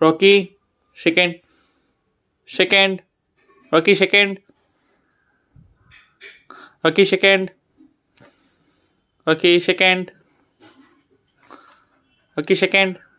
Rocky, second. Second. Rocky, second. Rocky, second. Rocky, second. Rocky, second.